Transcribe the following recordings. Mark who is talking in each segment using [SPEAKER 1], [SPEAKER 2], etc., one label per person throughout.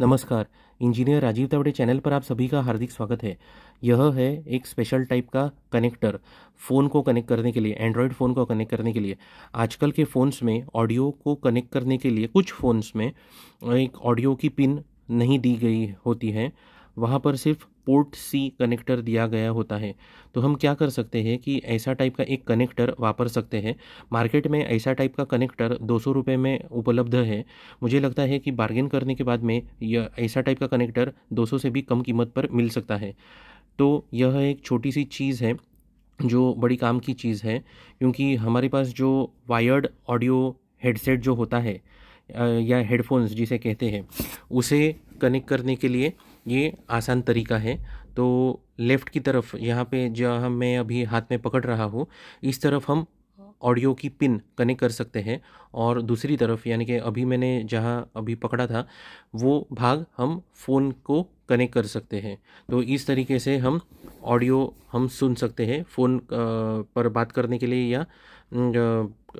[SPEAKER 1] नमस्कार engineer Rajiv Tawde channel पर आप सभी का हार्दिक स्वागत है यह है एक स्पेशल टाइप का कनेक्टर फ़ोन को कनेक्ट करने के लिए एंड्रॉयड फ़ोन को कनेक्ट करने के लिए आजकल के फ़ोन्स में ऑडियो को कनेक्ट करने के लिए कुछ फ़ोन्स में एक ऑडियो की पिन नहीं दी गई होती है वहाँ पर सिर्फ पोर्ट सी कनेक्टर दिया गया होता है तो हम क्या कर सकते हैं कि ऐसा टाइप का एक कनेक्टर वापर सकते हैं मार्केट में ऐसा टाइप का कनेक्टर दो सौ रुपये में उपलब्ध है मुझे लगता है कि बार्गेन करने के बाद में यह ऐसा टाइप का कनेक्टर दो सौ से भी कम कीमत पर मिल सकता है तो यह एक छोटी सी चीज़ है जो बड़ी काम की चीज़ है क्योंकि हमारे पास जो वायर्ड ऑडियो हेडसेट जो होता है या हेडफोन्स जिसे कहते हैं उसे कनेक्ट करने के लिए ये आसान तरीका है तो लेफ़्ट की तरफ यहाँ पे जहाँ मैं अभी हाथ में पकड़ रहा हूँ इस तरफ हम ऑडियो की पिन कनेक्ट कर सकते हैं और दूसरी तरफ यानी कि अभी मैंने जहाँ अभी पकड़ा था वो भाग हम फ़ोन को कनेक्ट कर सकते हैं तो इस तरीके से हम ऑडियो हम सुन सकते हैं फ़ोन पर बात करने के लिए या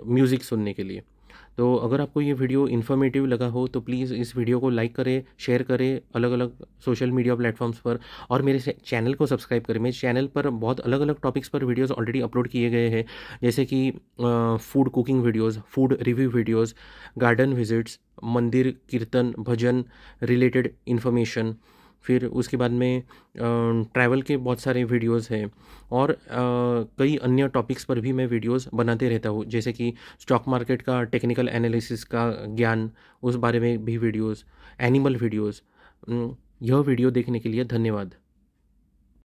[SPEAKER 1] म्यूज़िक सुनने के लिए तो अगर आपको ये वीडियो इन्फॉर्मेटिव लगा हो तो प्लीज़ इस वीडियो को लाइक करें शेयर करें अलग अलग सोशल मीडिया प्लेटफॉर्म्स पर और मेरे चैनल को सब्सक्राइब करें मेरे चैनल पर बहुत अलग अलग टॉपिक्स पर वीडियोज़ ऑलरेडी अपलोड किए गए हैं जैसे कि food cooking videos food review videos garden visits मंदिर कीर्तन भजन रिलेटेड इन्फॉर्मेशन फिर उसके बाद में ट्रैवल के बहुत सारे वीडियोस हैं और कई अन्य टॉपिक्स पर भी मैं वीडियोस बनाते रहता हूँ जैसे कि स्टॉक मार्केट का टेक्निकल एनालिसिस का ज्ञान उस बारे में भी वीडियोस एनिमल वीडियोस यह वीडियो देखने के लिए धन्यवाद